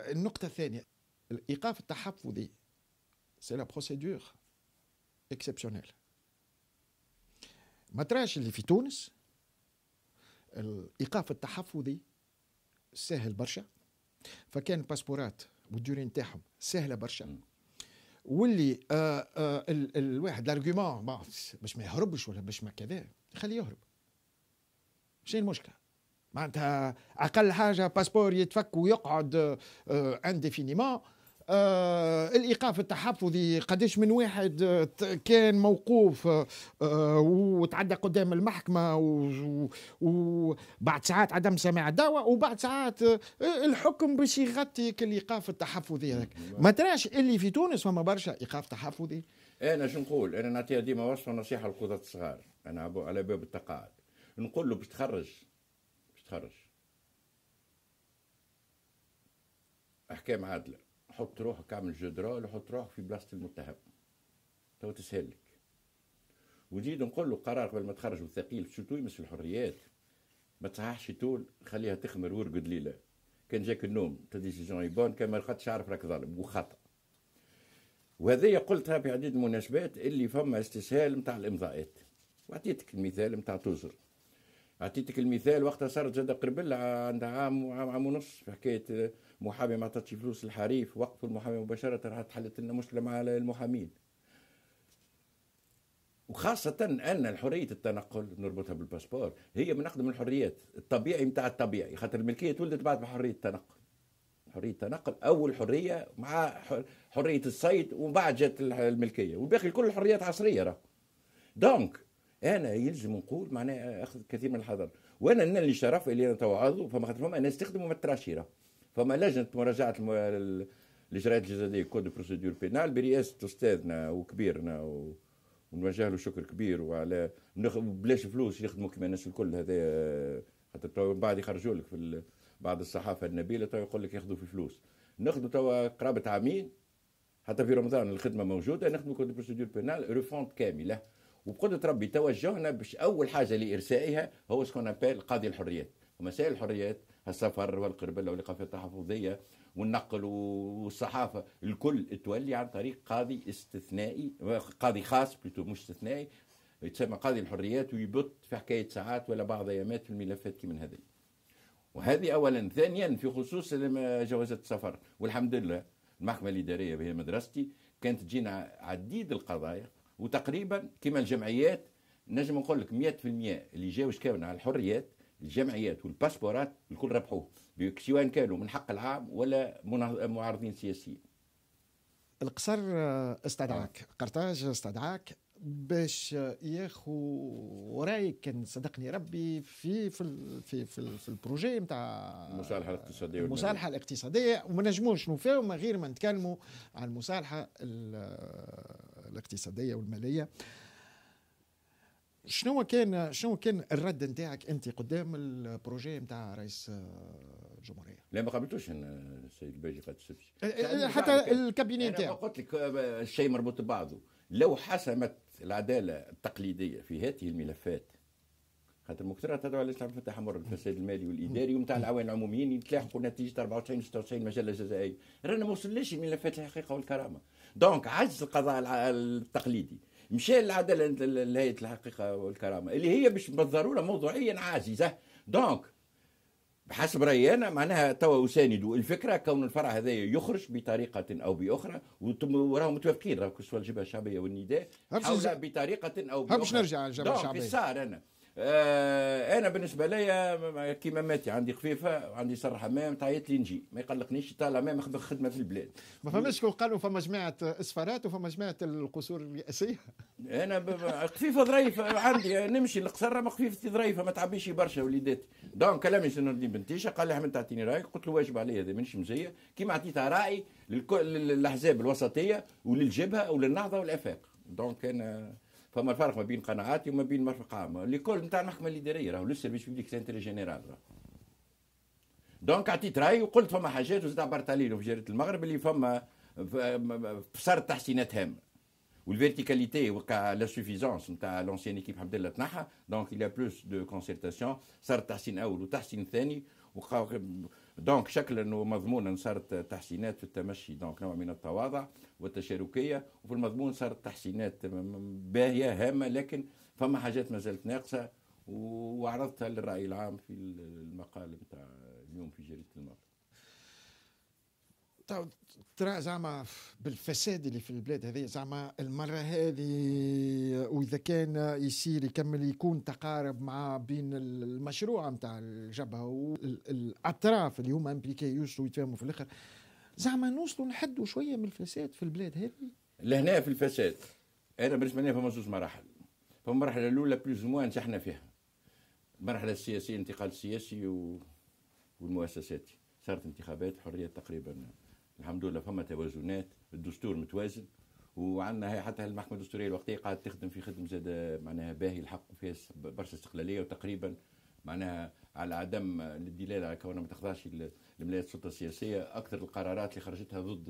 النقطة الثانية الإيقاف التحفظي سي لا بروسيدور اكسبسيونيل ما تراش اللي في تونس الإيقاف التحفظي سهل برشا فكان الباسبورات والديوري نتاعهم سهلة برشا واللي آه، آه، الواحد لارجيومون باش ما يهربش ولا باش ما كذا خليه يهرب شنو المشكله معناتها اقل حاجه باسبور يتفك ويقعد انديفينيمون آه،, آه الايقاف التحفظي قداش من واحد آه، كان موقوف آه،, آه وتعدى قدام المحكمه وبعد ساعات عدم سماع الدواء وبعد ساعات آه الحكم باش يغطي الايقاف التحفظي هذاك ما تراش اللي في تونس فما برشا ايقاف تحفظي انا شو نقول انا نعطيها ديما وصفه نصيحه للقضاة الصغار انا على باب التقاعد نقول له باش تخرج تخرج احكام عادله حط روحك اعمل جدرال حط روحك في بلاصه المتهم تو تسهل لك ونزيد نقول له قرار قبل ما تخرج وثقيل سيرتو يمس الحريات ما تصححش طول خليها تخمر وارقد ليله كان جاك النوم اي بون كان ما لقيتش عارف راك ظالم وخطا وهذه قلتها في عديد المناسبات اللي فما استسهال نتاع الامضاءات وعطيتك المثال نتاع توزر عطيتك المثال وقتها صارت جده قربل عندها عام وعام عام ونص في حكايه محامي ما عطاتش فلوس الحريف وقفوا المحامي مباشره راح تحلت لنا مشكله مع المحامين وخاصة أن حرية التنقل نربطها بالباسبور هي من أقدم الحريات الطبيعي متاع الطبيعي خاطر الملكية تولدت بعد بحرية التنقل حرية التنقل أول حرية مع حرية الصيد وبعد جات الملكية والباقي كل الحريات عصرية راه دونك انا يلزم نقول معناها اخذ كثير من الحذر وانا انا اللي شرف اللي انا توعظه فما خاطر فما ناس تخدم التراشيره فما لجنه مراجعه الم... الاجراءات الجزائيه كود بروسيدور بينال برئاسه استاذنا وكبيرنا و... ونوجه له شكر كبير وعلى بلاش فلوس يخدموا كما الناس الكل هذا خاطر بعد يخرجوا لك في ال... بعض الصحافه النبيله توا يقول لك ياخذوا في فلوس نخدموا توا قرابه عامين حتى في رمضان الخدمه موجوده نخدموا كود بروسيدور بينال ريفونت كامله وبقدره ربي توجهنا باش اول حاجه لارسائها هو شكون أبيل قاضي الحريات ومسائل الحريات السفر والقربله والاقامه التحفظيه والنقل والصحافه الكل تولي عن طريق قاضي استثنائي قاضي خاص بلوتو مش استثنائي يتسمى قاضي الحريات ويبط في حكايه ساعات ولا بعض ايامات في الملفات كي من هذه وهذه اولا ثانيا في خصوص جوازات السفر والحمد لله المحكمه الاداريه وهي مدرستي كانت تجينا عديد القضايا وتقريبا كما الجمعيات نجم نقول لك 100% اللي جاوا شكاونا على الحريات الجمعيات والباسبورات الكل ربحوه سواء كانوا من حق العام ولا معارضين سياسيين القصر آه، استدعاك نعم. قرطاج استدعاك باش آه، ياخو رايك كان صدقني ربي في في في في, في البروجي نتاع آه، المصالحه الاقتصاديه المصالحه الاقتصاديه وما نجموش نفاوم غير ما نتكلموا على المصالحه الاقتصاديه والماليه شنو كان شنو كان الرد نتاعك انت قدام البروجي نتاع رئيس آه، الجمهوريه؟ لا ما قابلتوش انا السيد الباجي قد آه، آه، حتى الكابينيه نتاعو قلت لك الشيء مربوط ببعضه لو حسمت العداله التقليديه في هذه الملفات خاطر مكثرة تدعو على الاسلام تحمر الفساد المالي والاداري ومتاع العوان العموميين يتلاحقوا نتيجه 94 96 مجله جزائيه رانا ما وصلناش الملفات الحقيقه والكرامه دونك عجز القضاء التقليدي مشى للعداله لهيئه الحقيقه والكرامه اللي هي مش بالضروره موضوعيا عاجزه دونك بحسب رايي انا معناها توا اساند الفكره كون الفرع هذا يخرج بطريقه او باخرى وراهم متوافقين راهو كسوا الجبهه الشعبيه والنداء حول بطريقه او باخرى باش نرجع الجبهه الشعبيه صار انا آه، انا بالنسبه ليا كيما ماتي عندي خفيفه وعندي سر حمام تعيط لي نجي ما يقلقنيش طالع ما نخدم خدمه في البلاد ما فماش كون قالوا فما جماعه اسفارات وفما جماعه القصور الرئاسيه انا خفيفه ظريفه عندي نمشي القصر ما خفيفه ظريفه ما تعبيش برشا وليداتي دونك كلامي نور الدين بنتيشه قال لي احمد تعطيني رايك قلت له واجب علي هذا مانيش مزيه كيما عطيتها راي للاحزاب الوسطيه وللجبهه وللنهضه والافاق دونك انا فما الفرق ما بين قناعاتي وما بين مرفق عام لكل نتاع المحكمه الاداريه راهو لو سيرفيس بيبليك سانتري جينيرال دونك عطيت راي وقلت فما حاجات وزاد عبرت عليهم في جريده المغرب اللي فما صارت تحسينات هامه والفيرتيكاليتي وكا لا سوفيزونس نتاع لونسيان ايكيب حمد الله تنحى دونك الى بلوس دو plus صار تحسين اول وتحسين ثاني وقا دونك شكلا ومضمونا صارت تحسينات في التمشي دونك نوع من التواضع والتشاركيه وفي المضمون صارت تحسينات باهيه هامه لكن فما حاجات ما زالت ناقصه وعرضتها للراي العام في المقال نتاع اليوم في جريده المرأة ترى زعما بالفساد اللي في البلاد هذه زعما المره هذه واذا كان يصير يكمل يكون تقارب مع بين المشروع نتاع الجبهه والاطراف اللي هما امبليكي يوصلوا يتفاهموا في الاخر زعما نوصلوا نحدوا شويه من الفساد في البلاد هذه لهنا في الفساد انا بالنسبه لي فما زوج مراحل فما المرحله الاولى بلوز موان نجحنا فيها المرحله السياسيه الانتقال السياسي و... والمؤسساتي صارت انتخابات حريه تقريبا الحمد لله فما توازنات الدستور متوازن وعندنا هي حتى المحكمه الدستوريه الوقتيه قاعده تخدم في خدمه زاد معناها باهي الحق وفيها برشا استقلاليه وتقريبا معناها على عدم الدلاله على كونها ما تخضعش لملايات السلطه السياسيه اكثر القرارات اللي خرجتها ضد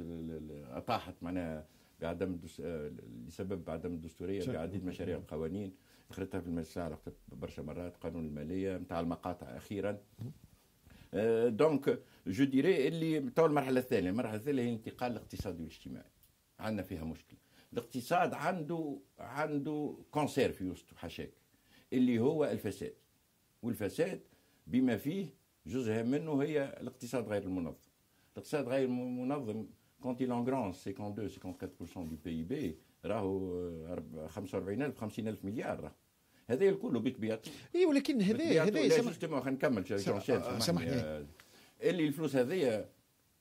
اطاحت معناها بعدم بسبب لسبب عدم الدستوريه في عديد مشاريع القوانين خرجتها في المجلس برشا مرات قانون الماليه نتاع المقاطع اخيرا دونك جو ديري اللي تو المرحله الثانيه المرحله الثانيه هي الانتقال الاقتصادي والاجتماعي عندنا فيها مشكله الاقتصاد عنده عنده كونسير في وسطه حشاك اللي هو الفساد والفساد بما فيه جزء منه هي الاقتصاد غير المنظم الاقتصاد غير المنظم كونت il engrance 52 54% du PIB راهو 45000 آه، 50000 مليار راهو هذا الكل بطبيعته اي ولكن هذا هذا سامح... خنكمل سامحني سامحني اللي الفلوس هذه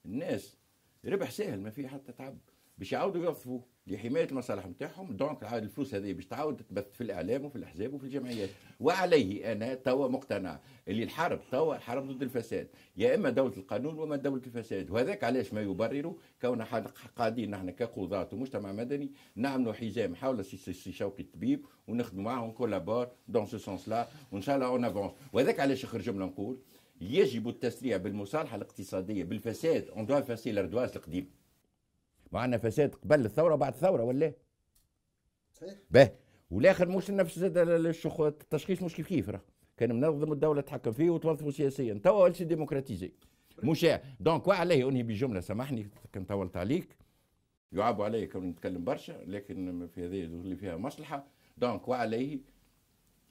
الناس ربح سهل ما فيه حتى تعب باش يعاودوا يوظفوا لحمايه المصالح نتاعهم دونك عاد الفلوس هذه باش تعاود تبث في الاعلام وفي الاحزاب وفي الجمعيات وعليه انا توا مقتنع اللي الحرب توا الحرب ضد الفساد يا اما دوله القانون وما دوله الفساد وهذاك علاش ما يبرر كون قاعدين نحن كقضاة ومجتمع مدني نعملوا حزام حول السي شوقي الطبيب ونخدموا معهم كولابور دون سو سونس لا وان شاء الله اون افونس وهذاك علاش اخر جمله نقول يجب التسريع بالمصالحه الاقتصاديه بالفساد اون دوا فاسي لاردواز القديم معنا فساد قبل الثوره وبعد الثوره ولا إيه؟ صحيح باه والاخر مش نفس الشخ... التشخيص مش كيف كيف راه كان منظم الدوله تحكم فيه وتوظفوا سياسيا توا سي ديمقراطيزي مش دونك وعليه انهي بجمله سامحني كان طولت عليك يعاب علي كون نتكلم برشا لكن في هذه اللي فيها مصلحه دونك وعليه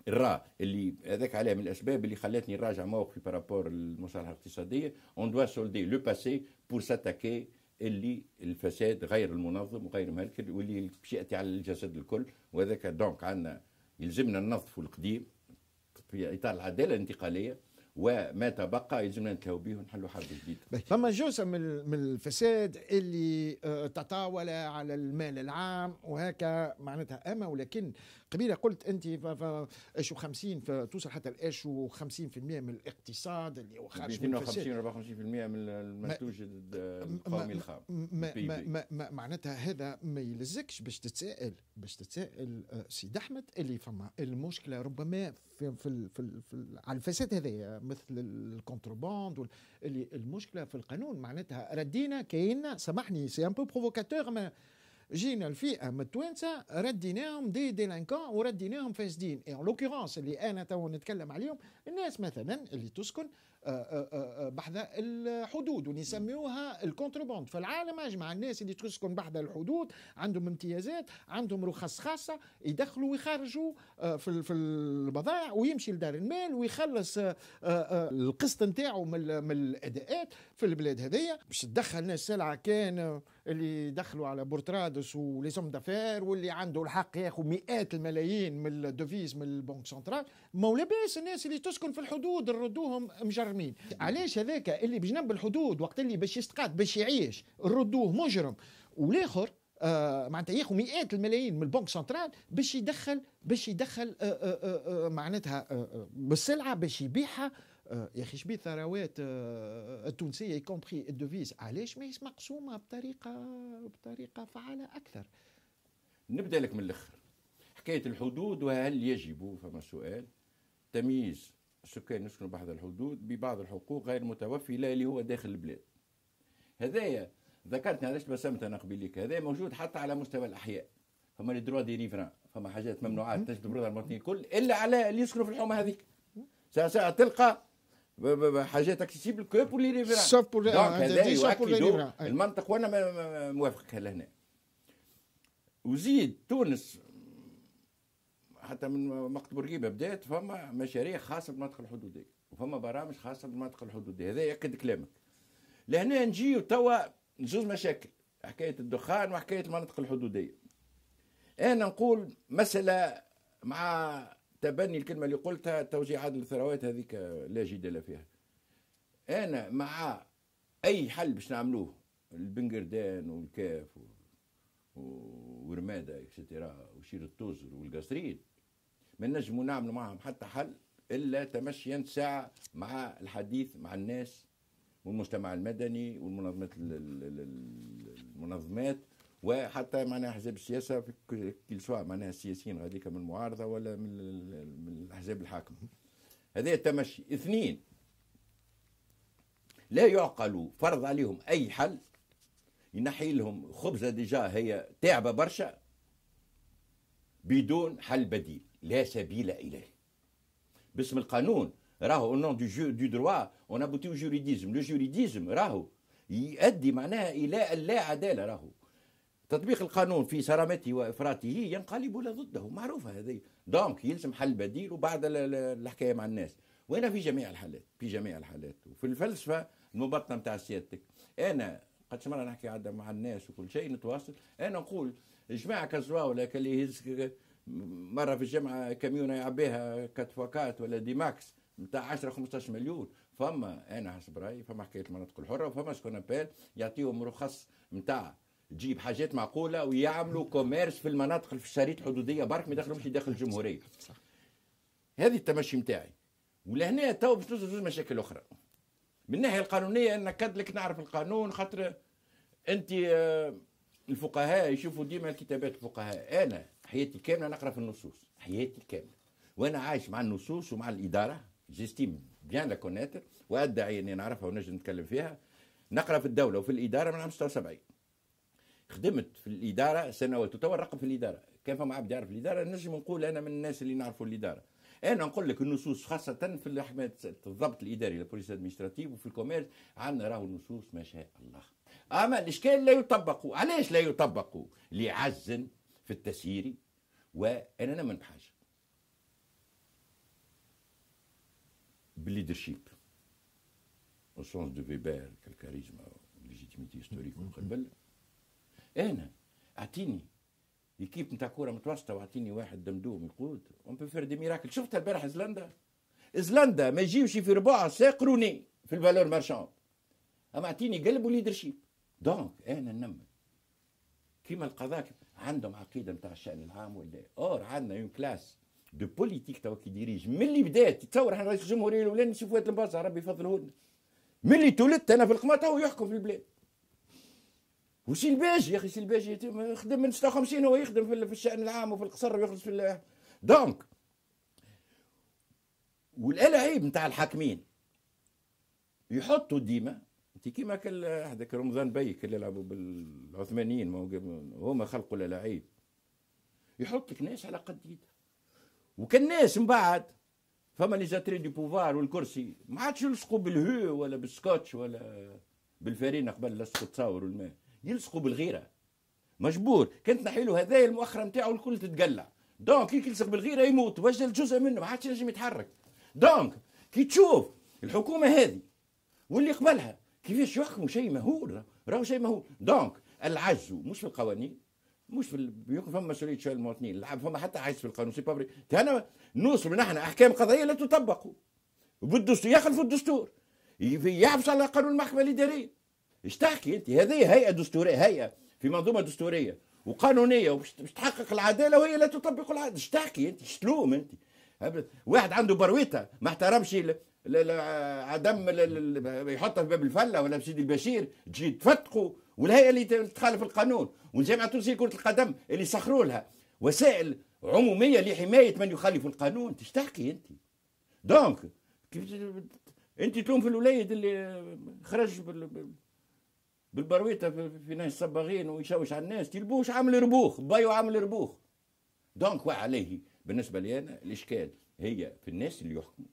الرا اللي هذاك عليه من الاسباب اللي خلاتني نراجع موقفي بارابور المصالحه الاقتصاديه اون دوا سولدي لو باسي بور ساتاكي اللي الفساد غير المنظم وغير مهلكل واللي ياتي على الجسد الكل وهذاك دونك عندنا يلزمنا ننظفوا القديم في اطار العداله الانتقاليه وما تبقى يلزمنا نتلاو به ونحلوا حرب جديده. طيب، فما جزء من الفساد اللي آه، تطاول على المال العام وهكا معناتها اما ولكن قبيله قلت انت ايش 50 توصل حتى لاشو 50% من الاقتصاد اللي هو خارج من الفساد 52% 54% من المنتوج القومي الخام ما ما ما ما معناتها هذا ما يلزكش باش تتساءل باش تتساءل آه، سيد احمد اللي فما المشكله ربما في في, في, في على الفساد هذايا مثل الكونتروباند المشكله في القانون معناتها ردينا كاين سامحني سي ان بو بروفوكاتور جينا الفئه من التوانسه رديناهم دي ديلانكون ورديناهم فاسدين اون لوكورونس اللي انا تو نتكلم عليهم الناس مثلا اللي تسكن آه، آه، آه، بحذا الحدود ونسميوها الكونتروبوند في العالم اجمع الناس اللي تسكن بحذا الحدود عندهم امتيازات عندهم رخص خاصه يدخلوا ويخرجوا في في البضائع ويمشي لدار المال ويخلص القسط نتاعو من الاداءات في البلاد هذيا باش تدخل ناس سلعه كان اللي دخلوا على بورترادس ولي زوم دافير واللي عنده الحق ياخذ مئات الملايين من الدوفيز من البنك سنترال ما لاباس الناس اللي تسكن في الحدود نردوهم مجرمين علاش هذاك اللي بجنب الحدود وقت اللي باش يستقاد باش يعيش نردوه مجرم والاخر آه معناتها ياخذ مئات الملايين من البنك سنترال باش يدخل باش يدخل آآ آه، آآ آه، آآ آه، معناتها بالسلعه باش يبيعها آه، يا اخي شبيه الثروات آه، آه، التونسيه يكومبري الدوفيز علاش ماهيش مقسومه بطريقه بطريقه فعاله اكثر نبدا لك من الاخر حكايه الحدود وهل يجب فما سؤال تمييز السكان يسكنوا بعض الحدود ببعض الحقوق غير متوفي لا اللي هو داخل البلاد هذايا ذكرت علاش تبسمت انا لك هذا موجود حتى على مستوى الاحياء فما لي دروا دي ريفران فما حاجات ممنوعات تجد المواطنين الكل الا على اللي يسكنوا في الحومه هذيك ساعة تلقى حاجات اكسيسيبل كو بور لي ريفران سوف بور لي المنطق وانا موافق لهنا وزيد تونس حتى من وقت بورقيبه بدات فما مشاريع خاصه بالمنطقه الحدوديه وفما برامج خاصه بالمنطقه الحدوديه هذا ياكد كلامك لهنا نجي توا زوج مشاكل حكايه الدخان وحكايه المناطق الحدوديه انا نقول مساله مع تبني الكلمه اللي قلتها توزيع عدل الثروات هذيك لا جدال فيها انا مع اي حل باش نعملوه البنقردان والكاف و... ورماده اكسترا وشير التوزر والقصرين ما نجموا نعملوا معهم حتى حل الا تمشيا ساعه مع الحديث مع الناس والمجتمع المدني والمنظمات المنظمات وحتى معناها احزاب السياسه كل سواء معناها السياسيين غاديك من المعارضه ولا من من الاحزاب الحاكمه هذا التمشي اثنين لا يعقل فرض عليهم اي حل ينحي لهم خبزه ديجا هي تعبه برشا بدون حل بديل لا سبيل اليه باسم القانون راهو نون دو جو دو دروا اون ابوتي جوريديزم لو جوريديزم راهو يؤدي معناها الى اللا عداله راهو تطبيق القانون في سرامته وافراطه ينقلب ضده معروفه هذه دونك يلزم حل بديل وبعد الحكايه مع الناس وانا في جميع الحالات في جميع الحالات وفي الفلسفه المبطنه نتاع سيادتك انا قد مرة نحكي عاد مع الناس وكل شيء نتواصل انا نقول جماعه كازوا ولا اللي يهز مره في الجامعه كميونه يعبيها كاتفوكات ولا دي ماكس نتاع 10 15 مليون فما انا حسب رايي فما حكايه المناطق الحره وفما شكون ابال يعطيهم رخص نتاع تجيب حاجات معقوله ويعملوا كوميرس في المناطق في الشريط الحدوديه برك ما يدخلوش داخل الجمهوريه هذه التمشي نتاعي ولهنا تو باش زوج مشاكل اخرى من الناحيه القانونيه انا كدلك نعرف القانون خاطر انت آه، الفقهاء يشوفوا ديما كتابات الفقهاء انا حياتي كامله نقرا في النصوص حياتي كامله وانا عايش مع النصوص ومع الاداره جيستيم بيان لا كونيتر وادعي اني نعرفها ونجم نتكلم فيها نقرا في الدوله وفي الاداره من عام 76 خدمت في الاداره سنوات وتوا الرقم في الاداره كان فما عبد يعرف الاداره نجم نقول انا من الناس اللي نعرفوا الاداره انا نقول لك النصوص خاصه في الحمايه الضبط الاداري البوليس ادمنستراتيف وفي الكوميرس عندنا راهو النصوص ما شاء الله اما الاشكال لا يطبق علاش لا يطبق لعجز في التسيير وانا نمن بحاجه بالليدرشيب او سونس دو Weber, كالكاريزما ليجيتيميتي هيستوريك من قبل انا اعطيني ايكيب نتاع كوره متوسطه واعطيني واحد دمدوم يقود اون بو فير دي ميراكل شفت البارح زلندا زلندا ما يجيوش في ربع ساق روني في الفالور مارشون اما اعطيني قلب وليدرشيب دونك انا ننمي كيما القضاء عندهم عقيده نتاع الشان العام ولا اور عندنا اون كلاس دو بوليتيك توا كي ديريج من اللي بدات تصور احنا رئيس الجمهوريه الاولاني نشوف وقت البازا ربي يفضله لنا من اللي تولدت انا في القمه تو يحكم في البلاد وشي الباجي يا اخي شي الباجي يخدم من 56 هو يخدم في الشان العام وفي القصر ويخرج في دونك والالعيب نتاع الحاكمين يحطوا ديما انت كيما هذاك رمضان بيك اللي لعبوا بالعثمانيين هما خلقوا الالعيب يحط لك ناس على قد يدها وكان ناس من بعد فما لي زاتري دي بوفار والكرسي ما عادش يلصقوا بالهو ولا بالسكوتش ولا بالفرينه قبل لصقوا تصاور الماء يلصقوا بالغيره مجبور كنت نحيله هذايا المؤخره نتاعو الكل تتقلع دونك كي يلصق بالغيره يموت وجل جزء منه ما عادش ينجم يتحرك دونك كي تشوف الحكومه هذه واللي قبلها كيفاش يحكموا شيء مهول راهو شيء مهول دونك العجز مش في القوانين مش في يكون فما مسؤوليه شويه المواطنين فما حتى عجز في القانون سي بابري انا نوصل نحن احكام قضائيه لا تطبق بالدستور يخلفوا الدستور يحبس على قانون المحكمه الاداريه ايش تحكي انت هذه هيئه دستوريه هيئه في منظومه دستوريه وقانونيه وباش تحقق العداله وهي لا تطبق العداله ايش تحكي انت ايش تلوم انت واحد عنده برويته ما احترمش عدم يحطها في باب الفله ولا بسيدي سيدي البشير تجي تفتقوا والهيئه اللي تخالف القانون والجامعه التونسيه لكره القدم اللي سخروا لها وسائل عموميه لحمايه من يخالف القانون ايش تحكي انت دونك انت تلوم في الوليد اللي خرج بال... بالبرويته في ناس صباغين ويشوش على الناس تلبوش عامل ربوخ بايو عامل ربوخ دونك وعليه بالنسبه لي انا الاشكال هي في الناس اللي يحكموا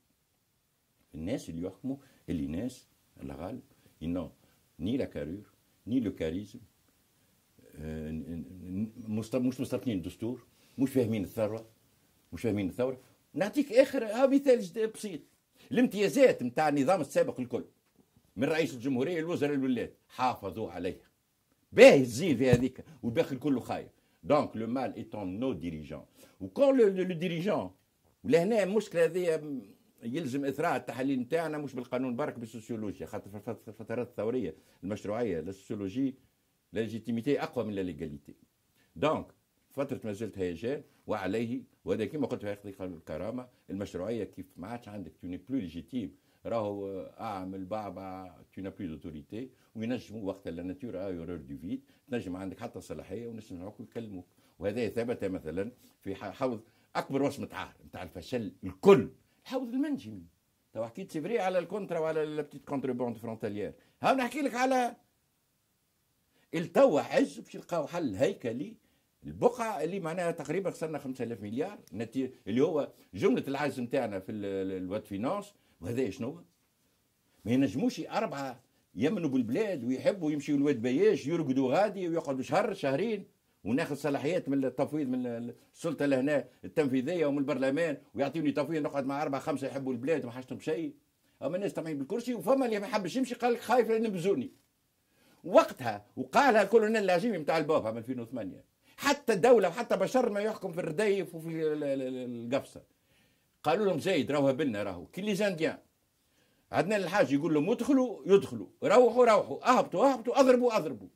في الناس اللي يحكموا اللي ناس الغالب إنه ني لا كارير ني لو كاريزم مش مستقلين الدستور مش فاهمين الثروه مش فاهمين الثوره نعطيك اخر مثال بسيط الامتيازات نتاع النظام السابق الكل من رئيس الجمهوريه لوزراء الولايات حافظوا عليها باهي الزين في هذيك والباقي كله خايف دونك لو مال ايتون نو ديريجون وكون لو ديريجون ولهنا المشكله هذه يلزم اثراء التحاليل نتاعنا مش بالقانون برك بالسوسيولوجيا خاطر في الفترات الثوريه المشروعيه للسوسيولوجي ليجيتيميتي اقوى من ليغاليتي دونك فترة ما زلت هيجان وعليه وهذا كما قلت في الكرامة المشروعية كيف ما عادش عندك توني بلو ليجيتيم راهو اعمل بعبع tu نا بلو d'autorité وينجموا وقت لا ناتور اورور دو فيد تنجم عندك حتى صلاحيه ونسمعوك ويكلموك وهذا ثبت مثلا في حوض اكبر وصمه عار نتاع الفشل الكل الحوض المنجمي تو حكيت سيفري على الكونترا وعلى بتيت كونتربوند فرونتاليير ها نحكي لك على التوا عز باش يلقاو حل هيكلي البقعة اللي معناها تقريبا خسرنا 5000 مليار اللي هو جملة العجز نتاعنا في الواد فينانس وهذا شنو ما ينجموش أربعة يمنوا بالبلاد ويحبوا يمشيوا لواد بياش يرقدوا غادي ويقعدوا شهر شهرين وناخذ صلاحيات من التفويض من السلطه لهنا التنفيذيه ومن البرلمان ويعطيوني تفويض نقعد مع اربعه خمسه يحبوا البلاد ما حاجتهم شيء اما الناس طمعين بالكرسي وفما اللي ما حبش يمشي قال لك خايف ينبزوني وقتها وقالها الكولونيل العجيمي نتاع البوفا من 2008 حتى الدوله وحتى بشر ما يحكم في الرديف وفي القفصه قالوا لهم زايد راهو هبلنا راهو كي لي زانديان يعني. عندنا الحاج يقول لهم ادخلوا يدخلوا روحوا روحوا اهبطوا اهبطوا اضربوا اضربوا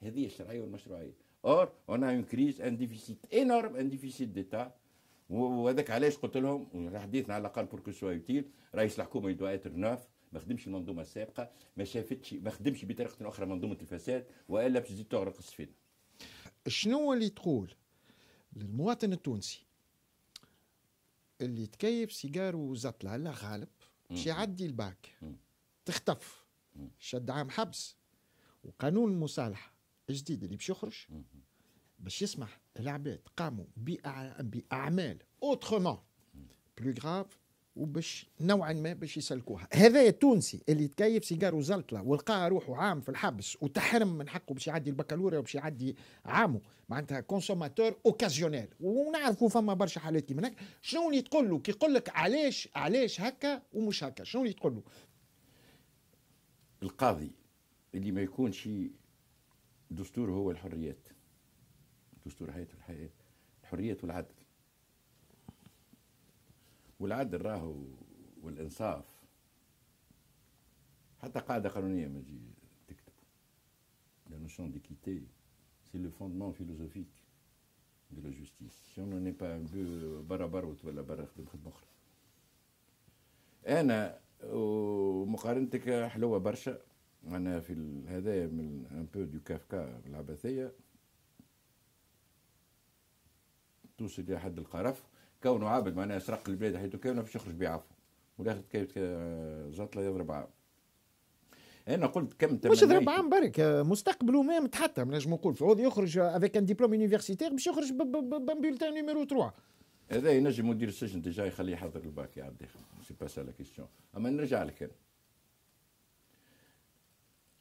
هذه الشرعيه والمشروعيه اور اون اون كريز ان ديفيسيت انورم ان ديفيسيت ديتا وهذاك علاش قلت لهم حديثنا على الاقل بوركو سوا يوتيل رئيس الحكومه يدوا اتر آية نوف ما خدمش المنظومه السابقه ما شافتش ما خدمش بطريقه اخرى منظومه الفساد والا باش تزيد تغرق السفينه شنو اللي تقول للمواطن التونسي اللي تكيف سيجار وزطلة لا غالب باش يعدي الباك تختف شد عام حبس وقانون المصالحة الجديد اللي باش يخرج باش يسمح العباد قاموا بأعمال اوترومون بلو غراف وباش نوعا ما باش يسلكوها هذا التونسي اللي تكيف سيجار وزلطله ولقى روحه عام في الحبس وتحرم من حقه باش يعدي البكالوريا وباش يعدي عامه معناتها كونسوماتور اوكازيونيل ونعرفوا فما برشا حالات كيما هكا شنو اللي تقول له كي يقول لك علاش علاش هكا ومش هكا شنو اللي تقول له القاضي اللي ما يكونش دستوره هو الحريات دستور حياته الحياه الحريات والعدل والعدل راهو والانصاف حتى قاعده قانونيه ما تجي تكتب لا نوشن ديكيتي سي لو فوندمون فيلوزوفيك دو لا جوستيس سي اون ني با ان بو برا بروت ولا برا خدم خدمه اخرى انا ومقارنتك حلوه برشا انا في هذايا من ان بو دو كافكا العبثيه توصل الى حد القرف كونه عابد معناها سرق البلاد حيث كان باش يخرج بعفو والاخر كيف زطله يضرب عام انا قلت كم تمنيت مش يضرب عام برك مستقبله ما متحتم نجم نقول فعوض يخرج افيك ان ديبلوم يونيفرسيتير باش يخرج بامبولتان نيميرو 3 هذا ينجم مدير السجن ديجا يخليه يحضر الباك عبد داخل سي با سا لا كيستيون اما نرجع لك انا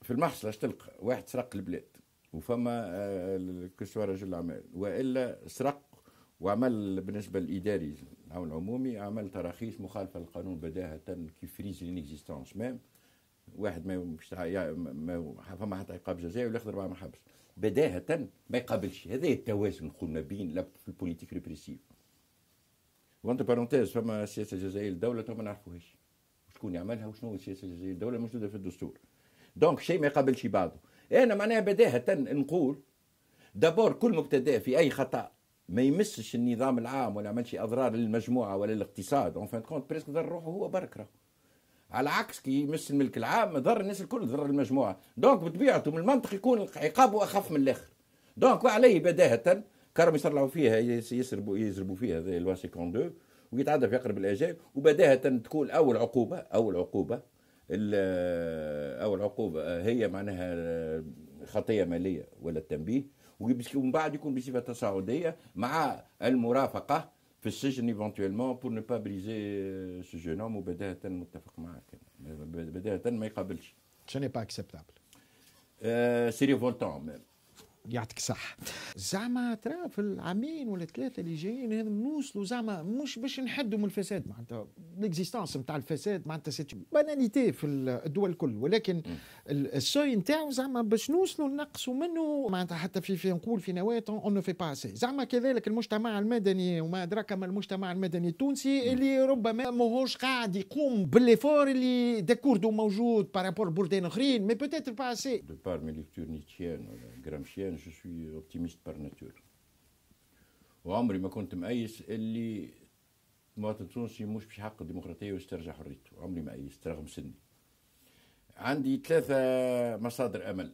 في المحصلة اش تلقى واحد سرق البلاد وفما آه، كسوة رجل الاعمال والا سرق وعمل بالنسبه للاداري العون العمومي عمل تراخيص مخالفه للقانون بداهه كيفريز لينيكزيستونس مام واحد ما مش ما فما حتى عقاب جزائي ولا يخضر من حبس بداهه ما يقابلش هذا التوازن قلنا ما بين في البوليتيك ريبريسيف وانت بارونتيز فما السياسه الجزائريه الدوله ما نعرفوهاش شكون يعملها وشنو هو السياسه الجزائريه الدوله موجوده في الدستور دونك شيء ما يقابلش بعضه انا معناها بداهه نقول دابور كل مبتدا في اي خطا ما يمسش النظام العام ولا عملش اضرار للمجموعه ولا للاقتصاد اون فان كونت بريسك ضر روحه هو برك على العكس كي يمس الملك العام ضر الناس الكل ضر المجموعه دونك بطبيعته من المنطق يكون عقابه اخف من الاخر دونك وعليه بداهه كرم يصرعوا فيها يسربوا يزربوا فيها لوا سيكون دو ويتعدى في اقرب الاجال وبداهه تكون اول عقوبه اول عقوبه اول عقوبه هي معناها خطيه ماليه ولا التنبيه ومن بعد يكون بصفه تصاعديه مع المرافقه في السجن ايفونتويلمون بور نو با بريزي سو جون هوم وبداهه متفق معك بداهه ما يقابلش ني با اكسبتابل سي ريفولتون ميم يعطيك صح زعما ترى في العامين ولا ثلاثه اللي جايين هذا نوصلوا زعما مش باش نحدوا من الفساد معناتها ليكزيستانس نتاع الفساد معناتها سيت باناليتي في الدول الكل ولكن السوي نتاعو زعما باش نوصلوا نقصوا منه معناتها حتى في, في نقول في نواه اون نو في با زعما كذلك المجتمع المدني وما ادراك ما المجتمع المدني التونسي اللي ربما ماهوش قاعد يقوم بالليفور اللي داكوردو موجود بارابور بلدان اخرين مي بوتيتر با اسي دو بار مي ليكتور نيتشيان ولا جرامشيان الانسان جو سوي اوبتيميست بار ناتور وعمري ما كنت مأيس اللي المواطن التونسي مش باش يحقق الديمقراطيه ويسترجع حريته عمري ما أيست رغم سني عندي ثلاثه مصادر امل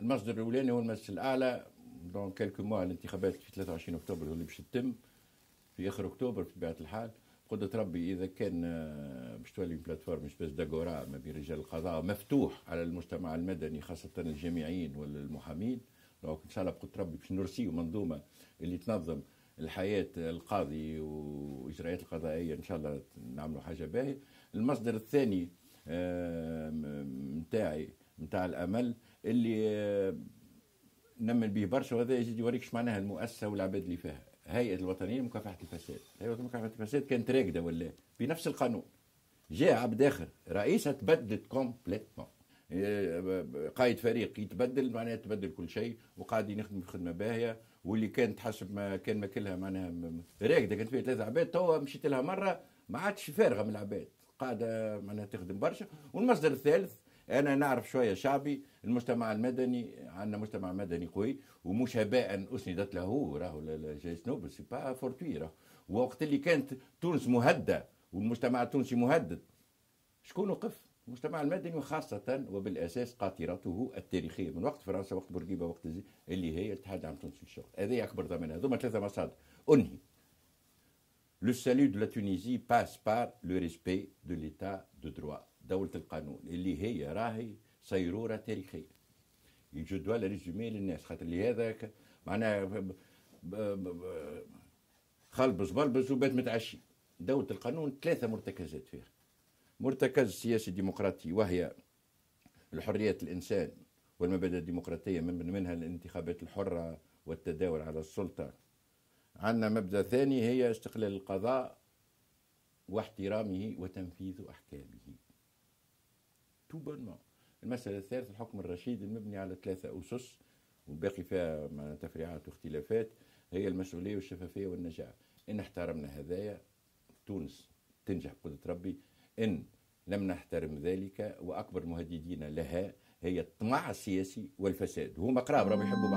المصدر الاولاني هو المجلس الاعلى دون كيلكو موا الانتخابات في 23 اكتوبر اللي باش تتم في اخر اكتوبر بطبيعه الحال قدرة ربي اذا كان آه، باش تولي بلاتفورم سبيس داغورا ما بين رجال القضاء مفتوح على المجتمع المدني خاصه الجامعيين ولا المحامين ان شاء الله بقدرة ربي باش نرسيو منظومه اللي تنظم الحياه القاضي واجراءات القضائيه ان شاء الله نعملوا حاجه باهيه المصدر الثاني نتاعي نتاع الامل اللي نمل به برشا وهذا يجي يوريك معناها المؤسسه والعباد اللي فيها هيئه الوطنيه لمكافحه الفساد هيئه مكافحه الفساد كانت راكده ولا بنفس القانون جاء عبد اخر رئيسها تبدلت كومبليتمون قائد فريق يتبدل معناها تبدل كل شيء وقاعدين يخدموا في خدمه باهيه واللي كانت حسب ما كان ماكلها معناها راكده كانت فيها ثلاثه عباد توا مشيت لها مره ما عادش فارغه من العباد قاعده معناها تخدم برشا والمصدر الثالث انا نعرف شويه شعبي المجتمع المدني عندنا مجتمع مدني قوي ومش هباء اسندت له راهو جائزه نوبل سي با فورتوي وقت اللي كانت تونس مهدده والمجتمع التونسي مهدد شكون وقف؟ المجتمع المدني وخاصة وبالأساس قاطرته التاريخية من وقت فرنسا وقت بورقيبة وقت اللي هي الاتحاد العام التونسي للشغل هذه أكبر ضمان هذوما ثلاثة مصادر أنهي لو سالي دو لا تونيزي باس بار لو ريسبي دو ليتا دو دروا دولة القانون اللي هي راهي صيرورة تاريخية. يجو دوا ريزومي للناس خاطر لهذا معناها خلبز بلبز وبات متعشي. دولة القانون ثلاثة مرتكزات فيها. مرتكز سياسي ديمقراطي وهي الحريات الإنسان والمبادئ الديمقراطية من منها الانتخابات الحرة والتداول على السلطة عندنا مبدأ ثاني هي استقلال القضاء واحترامه وتنفيذ أحكامه المسألة الثالثة الحكم الرشيد المبني على ثلاثة أسس والباقي فيها تفريعات واختلافات هي المسؤولية والشفافية والنجاح إن احترمنا هذايا تونس تنجح بقدرة ربي إن لم نحترم ذلك وأكبر مهددين لها هي الطمع السياسي والفساد هما قراب راهم يحبوا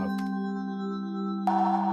بعض